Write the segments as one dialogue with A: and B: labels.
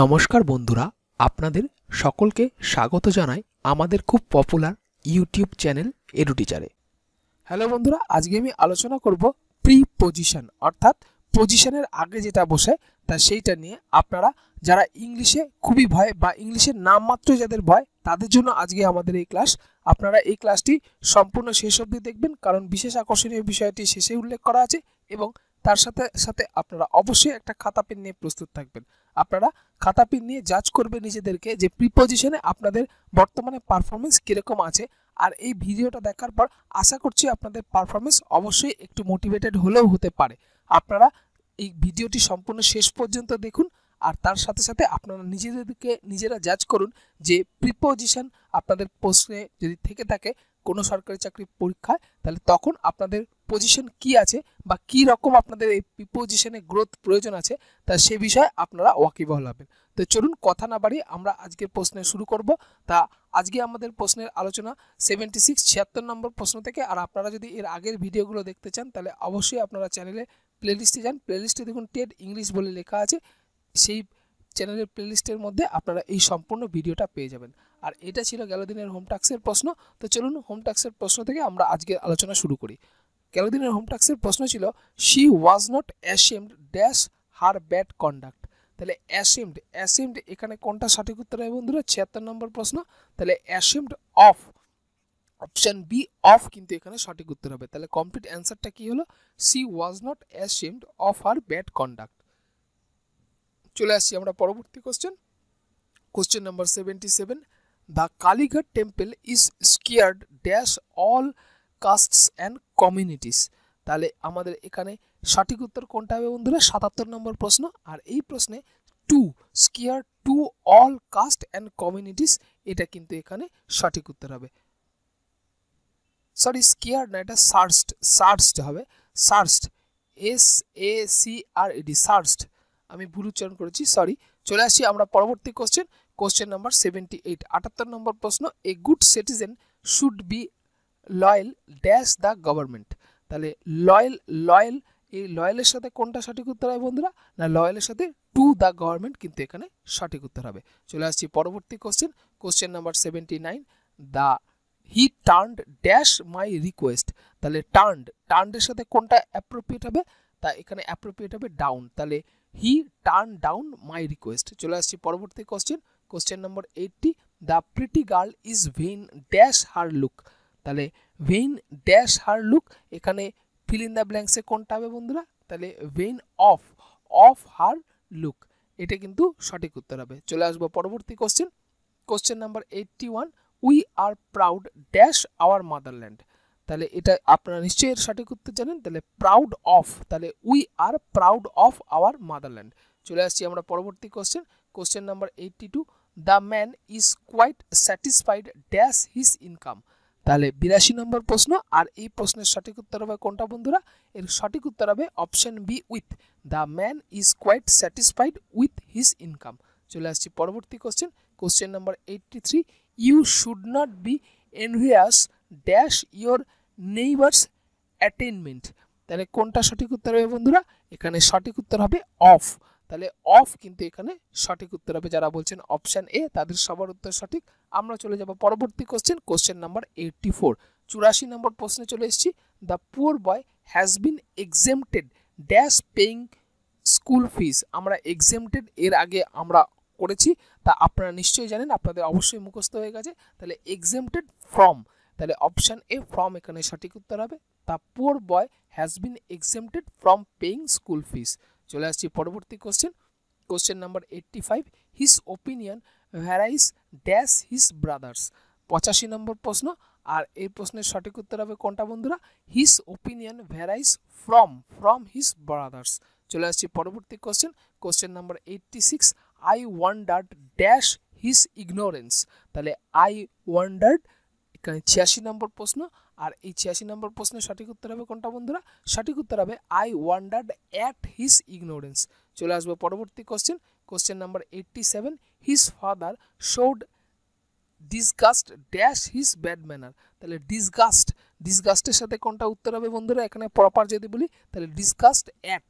A: নমস্কার বন্ধুরা আপনাদের সকলকে স্বাগত জানাই আমাদের খুব পপুলার ইউটিউব চ্যানেল এডুটিচারে হ্যালো বন্ধুরা আজকে আমি আলোচনা করব প্রি পজিশন অর্থাৎ পজিশনের আগে যেটা বসে তা সেইটা নিয়ে আপনারা যারা ইংলিশে খুবই ভয় বা ইংলিশের মাত্র যাদের ভয় তাদের জন্য আজকে আমাদের এই ক্লাস আপনারা এই ক্লাসটি সম্পূর্ণ শেষ অবধি দেখবেন কারণ বিশেষ আকর্ষণীয় বিষয়টি শেষে উল্লেখ করা আছে এবং তার সাথে সাথে আপনারা অবশ্যই একটা খাতা পেন নিয়ে প্রস্তুত থাকবেন আপনারা খাতা পেন নিয়ে জাজ করবেন নিজেদেরকে যে প্রিপজিশনে আপনাদের বর্তমানে পারফরমেন্স কীরকম আছে আর এই ভিডিওটা দেখার পর আশা করছি আপনাদের পারফরমেন্স অবশ্যই একটু মোটিভেটেড হলেও হতে পারে আপনারা এই ভিডিওটি সম্পূর্ণ শেষ পর্যন্ত দেখুন আর তার সাথে সাথে আপনারা নিজেদেরকে নিজেরা জাজ করুন যে প্রিপোজিশন আপনাদের প্রশ্নে যদি থেকে থাকে কোনো সরকারি চাকরির পরীক্ষায় তাহলে তখন আপনাদের পজিশন কি আছে বা কি রকম আপনাদের এই পজিশনে গ্রোথ প্রয়োজন আছে তা সে বিষয়ে আপনারা ওয়াকিবহল হবেন তো চলুন কথা না বাড়িয়ে আমরা আজকের প্রশ্নে শুরু করব তা আজকে আমাদের প্রশ্নের আলোচনা সেভেন্টি সিক্স ছিয়াত্তর নম্বর প্রশ্ন থেকে আর আপনারা যদি এর আগের ভিডিওগুলো দেখতে চান তাহলে অবশ্যই আপনারা চ্যানেলে প্লেলিস্টে যান প্লেলিস্টে দেখুন টেড ইংলিশ বলে লেখা আছে সেই চ্যানেলের প্লেলিস্টের মধ্যে আপনারা এই সম্পূর্ণ ভিডিওটা পেয়ে যাবেন আর এটা ছিল গেল দিনের হোম টাক্সের প্রশ্ন তো চলুন হোম টাক্সের প্রশ্ন থেকে আমরা আজকে আলোচনা শুরু করি গেল দিনের হোম টাক্সের প্রশ্ন ছিল she was not ashamed dash her bad conduct তাহলে অ্যাসেমড অ্যাসেমড এখানে কোনটা সঠিক উত্তর হয় বন্ধুরা ছিয়াত্তর নম্বর প্রশ্ন তাহলে ashamed of option B of কিন্তু এখানে সঠিক উত্তর হবে তাহলে কমপ্লিট অ্যান্সারটা কি হলো she was not ashamed of her bad conduct চলে আসছি আমরা পরবর্তী question question number seventy seven the Kalighat temple is sacred dash all castes and communities তাহলে আমাদের এখানে সঠিক উত্তর কোনটা হবে বন্ধুরা সাতাত্তর নম্বর প্রশ্ন আর এই প্রশ্নে to sacred to all caste and communities এটা কিন্তু এখানে সঠিক উত্তর হবে সরি স্কিয়ার না এটা সার্সড সার্সড হবে sacred S A C R ED sacred আমি ভুল উচ্চারণ করেছি সরি চলে আসি আমরা পরবর্তী question question number seventy eight আটাত্তর নম্বর প্রশ্ন a good citizen should be loyal dash the government তাহলে লয়েল লয়েল এই লয়েলের সাথে কোনটা সঠিক উত্তর হয় বন্ধুরা না লয়েলের সাথে টু দ্য গভর্নমেন্ট কিন্তু এখানে সঠিক উত্তর হবে চলে আসছি পরবর্তী question question number seventy nine the he turned dash my request তাহলে টার্নড টার্নডের সাথে কোনটা অ্যাপ্রোপ্রিয়েট হবে তা এখানে অ্যাপ্রোপ্রিয়েট হবে ডাউন তাহলে he turn down my request চলে আসছি পরবর্তী question question number eighty the pretty girl is vain dash her look তাহলে ভেন ড্যাশ হার লুক এখানে ফিল ইন দ্য ব্ল্যাঙ্কসে কোনটা হবে বন্ধুরা তাহলে vain of of her look এটা কিন্তু সঠিক উত্তর হবে চলে আসবো পরবর্তী question question number eighty one we are proud dash our motherland তাহলে এটা আপনারা নিশ্চয়ই এর সঠিক উত্তর জানেন তাহলে প্রাউড অফ তাহলে we are proud of our motherland চলে আসছি আমরা পরবর্তী question question number eighty two the man is quite satisfied dash his income তাহলে বিরাশি নম্বর প্রশ্ন আর এই প্রশ্নের সঠিক উত্তর হবে কোনটা বন্ধুরা এর সঠিক উত্তর হবে option B with the man is quite satisfied with his income চলে আসছি পরবর্তী question question number eighty three you should not be envious dash your neighbours attainment তাহলে কোনটা সঠিক উত্তর হবে বন্ধুরা এখানে সঠিক উত্তর হবে অফ তাহলে অফ কিন্তু এখানে সঠিক উত্তর হবে যারা বলছেন অপশান এ তাদের সবার উত্তর সঠিক আমরা চলে যাব পরবর্তী question question number eighty four চুরাশি নম্বর প্রশ্নে চলে এসেছি the poor boy has been exempted dash paying school fees আমরা এক্সেমটেড এর আগে আমরা করেছি তা আপনারা নিশ্চয়ই জানেন আপনাদের অবশ্যই মুখস্থ হয়ে গেছে তাহলে এক্সেমটেড ফ্রম তাহলে অপশান এ ফ্রম এখানে সঠিক উত্তর হবে the poor boy has been exempted from paying school fees চলে আসছি পরবর্তী question question number eighty five his opinion varies dash his brothers পঁচাশি নম্বর প্রশ্ন আর এই প্রশ্নের সঠিক উত্তর হবে কোনটা বন্ধুরা his opinion varies from from his brothers চলে আসছি পরবর্তী question question number eighty six I wondered dash his ignorance তাহলে আই ওয়ান্ডার্ড ছিয়াশি নম্বর প্রশ্ন আর এই ছিয়াশি নম্বর প্রশ্নের সঠিক উত্তর হবে কোনটা বন্ধুরা সঠিক উত্তর হবে I wondered at his ignorance চলে আসবো পরবর্তী question question number eighty seven his father showed disgust dash his bad manner তাহলে ডিসগাস্ট ডিসগাস্টের সাথে কোনটা উত্তর হবে বন্ধুরা এখানে প্রপার যদি বলি তাহলে ডিসগাস্ট অ্যাট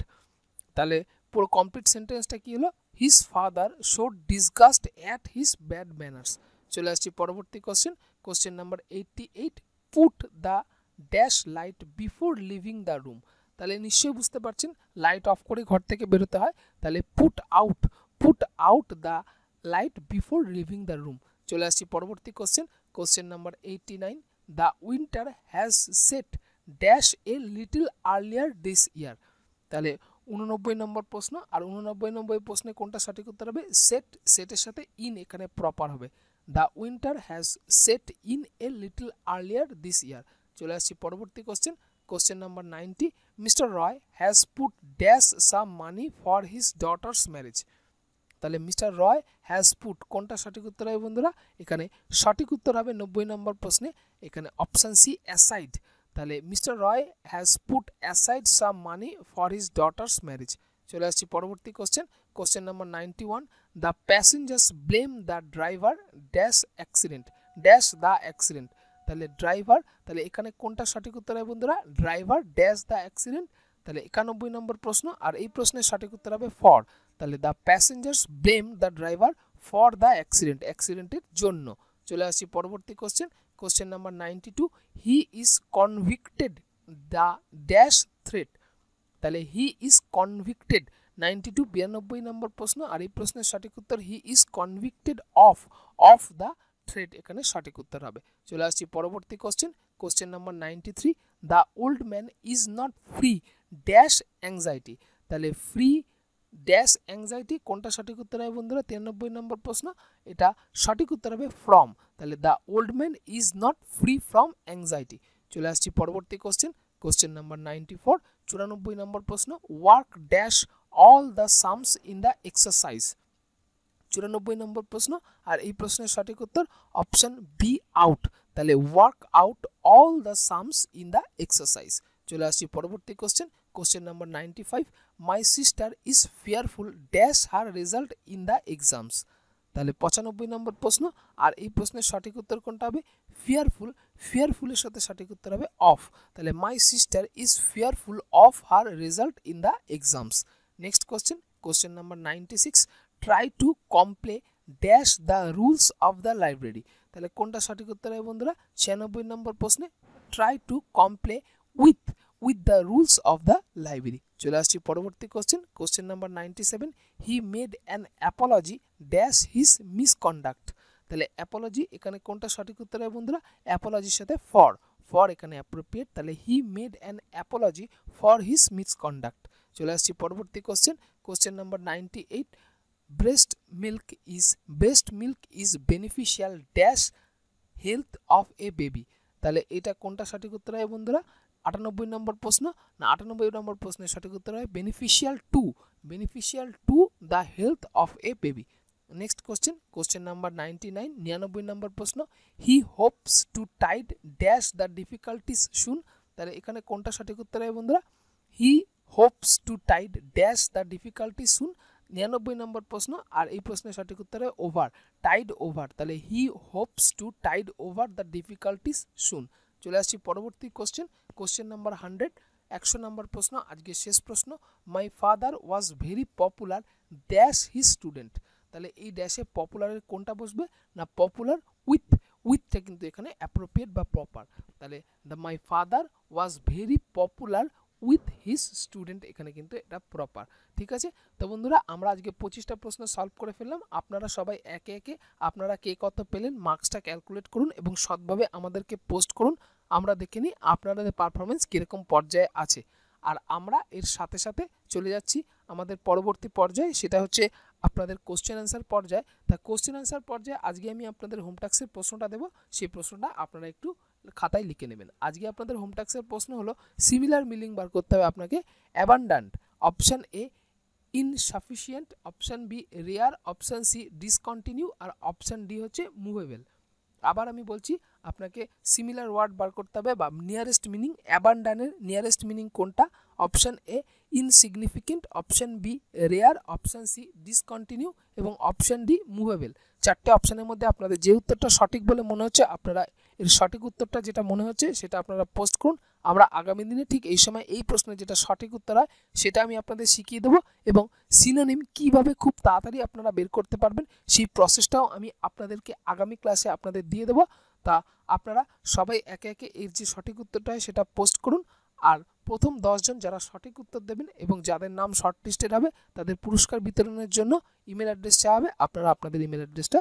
A: তাহলে পুরো কমপ্লিট সেন্টেন্সটা কী হলো his father showed disgust at his bad manners চলে আসছি পরবর্তী question question number eighty eight put the dash light before leaving the room তাহলে নিশ্চয়ই বুঝতে পারছেন লাইট অফ করে ঘর থেকে বেরোতে হয় তাহলে put out put out the light before leaving the room চলে আসছি পরবর্তী question question number eighty nine the winter has set dash a little earlier this year তাহলে উননব্বই নম্বর প্রশ্ন আর উননব্বই নম্বর প্রশ্নে কোনটা সঠিক উত্তর হবে সেট সেটের সাথে ইন এখানে প্রপার হবে the winter has set in a little earlier this year চলে আসছি পরবর্তী question question number ninety mister Roy has put dash some money for his daughter's marriage তাহলে মিস্টার রয় হ্যাজ পুট কোনটা সঠিক উত্তর হবে বন্ধুরা এখানে সঠিক উত্তর হবে নব্বই নম্বর প্রশ্নে এখানে অপশান সি অ্যাসাইড তাহলে mister Roy has put aside some money for his daughter's marriage চলে আসছি পরবর্তী question question Question number one the passengers blame the driver dash accident dash the accident তাহলে ড্রাইভার তাহলে এখানে কোনটা সঠিক উত্তর হবে বন্ধুরা ড্রাইভার ড্যাশ দ্য অ্যাক্সিডেন্ট তাহলে একানব্বই নম্বর প্রশ্ন আর এই প্রশ্নের সঠিক উত্তর হবে ফর তাহলে the passengers blame the driver for the accident অ্যাক্সিডেন্টের জন্য চলে আসছি পরবর্তী question question number ninety two he is convicted the dash threat তাহলে he is convicted ninety two বিরানব্বই নম্বর প্রশ্ন আর এই প্রশ্নের সঠিক উত্তর he is convicted of of the thread এখানে সঠিক উত্তর হবে চলে আসছি পরবর্তী question question number ninety three the old man is not free dash anxiety তাহলে ফ্রি ড্যাশ অ্যাংজাইটি কোনটা সঠিক উত্তর হবে বন্ধুরা তিরানব্বই নম্বর প্রশ্ন এটা সঠিক উত্তর হবে ফ্রম তাহলে the old man is not free from anxiety চলে আসছি পরবর্তী question question number ninety four চুরানব্বই নম্বর প্রশ্ন work dash all the sums in the exercise চুরানব্বই নম্বর প্রশ্ন আর এই প্রশ্নের সঠিক উত্তর অপশন বি আউট তাহলে work out all the sums in the exercise চলে আসছি পরবর্তী question question number ninety five my sister is fearful dash her result in the exams তাহলে পঁচানব্বই নম্বর প্রশ্ন আর এই প্রশ্নের সঠিক উত্তর কোনটা হবে ফিয়ারফুল ফিয়ারফুলের সাথে সঠিক উত্তর হবে অফ তাহলে my sister is fearful of her result in the exams next Next question number number six try to comply dash the rules of the library তাহলে কোনটা সঠিক উত্তর হবে বন্ধুরা ছিয়ানব্বই নম্বর প্রশ্নে try to comply with with the rules of the library চলে আসছি পরবর্তী question question number ninety seven he made an apology dash his misconduct তাহলে অ্যাপোলজি এখানে কোনটা সঠিক উত্তর হবে বন্ধুরা অ্যাপোলজির সাথে ফর ফর এখানে অ্যাপ্রোপ্রিয়েট তাহলে he made an apology for his misconduct চলে আসছি পরবর্তী question question number ninety eight breast milk is breast milk is beneficial dash health of a baby তাহলে এটা কোনটা সঠিক উত্তর হয় বন্ধুরা আটানব্বই নম্বর প্রশ্ন না আটানব্বই নম্বর প্রশ্নের সঠিক উত্তর হয় beneficial to beneficial to the health of a baby next question question number ninety nine নিরানব্বই নম্বর প্রশ্ন he hopes to tide dash the difficulties soon তাহলে এখানে কোনটা সঠিক উত্তর হয় বন্ধুরা he hopes to tide dash the difficulty soon নিরানব্বই নম্বর প্রশ্ন আর এই প্রশ্নের সঠিক উত্তর হবে ওভার টাইড ওভার তাহলে he hopes to tide over the difficulties soon চলে আসছি পরবর্তী কোশ্চেন কোশ্চেন নাম্বার হান্ড্রেড একশো নম্বর প্রশ্ন আজকে শেষ প্রশ্ন my father was very popular dash he student তাহলে এই ড্যাশে পপুলারের কোনটা বসবে না পপুলার উইথ উইথটা কিন্তু এখানে অ্যাপ্রোপ্রিয়েট বা প্রপার তাহলে the my father was very popular with his student এখানে কিন্তু এটা প্রপার ঠিক আছে তো বন্ধুরা আমরা আজকে পঁচিশটা প্রশ্ন সলভ করে ফেললাম আপনারা সবাই একে একে আপনারা কে কত পেলেন মার্কসটা ক্যালকুলেট করুন এবং সৎভাবে আমাদেরকে পোস্ট করুন আমরা দেখে নিই আপনাদের পারফরমেন্স কীরকম পর্যায়ে আছে আর আমরা এর সাথে সাথে চলে যাচ্ছি আমাদের পরবর্তী পর্যায়ে সেটা হচ্ছে আপনাদের কোশ্চেন অ্যান্সার পর্যায়ে তা কোশ্চেন অ্যান্সার পর্যায়ে আজকে আমি আপনাদের হোমটাক্সের প্রশ্নটা দেব সেই প্রশ্নটা আপনারা একটু খাতায় লিখে নেবেন আজকে আপনাদের হোম ট্যাক্সের প্রশ্ন হলো সিমিলার মিলিং বার করতে হবে আপনাকে abundant option A insufficient option B rare option C discontinue আর অপশান ডি হচ্ছে মুভেবল আবার আমি বলছি আপনাকে সিমিলার ওয়ার্ড বার করতে হবে বা নিয়ারেস্ট মিনিং অ্যাবান্ডানের নিয়ারেস্ট মিনিং কোনটা option A insignificant option B rare option C discontinue এবং অপশান ডি মুভেবল চারটে অপশানের মধ্যে আপনাদের যে উত্তরটা সঠিক বলে মনে হচ্ছে আপনারা এর সঠিক উত্তরটা যেটা মনে হচ্ছে সেটা আপনারা পোস্ট করুন আমরা আগামী দিনে ঠিক এই সময় এই প্রশ্নের যেটা সঠিক উত্তর হয় সেটা আমি আপনাদের শিখিয়ে দেবো এবং সিনোনিম কিভাবে খুব তাড়াতাড়ি আপনারা বের করতে পারবেন সেই প্রসেসটাও আমি আপনাদেরকে আগামী ক্লাসে আপনাদের দিয়ে দেবো তা আপনারা সবাই একে একে এর যে সঠিক উত্তরটা হয় সেটা পোস্ট করুন আর প্রথম দশজন যারা সঠিক উত্তর দেবেন এবং যাদের নাম শর্ট লিস্টেড হবে তাদের পুরস্কার বিতরণের জন্য ইমেল অ্যাড্রেস চাওয়া হবে আপনারা আপনাদের ইমেল অ্যাড্রেসটা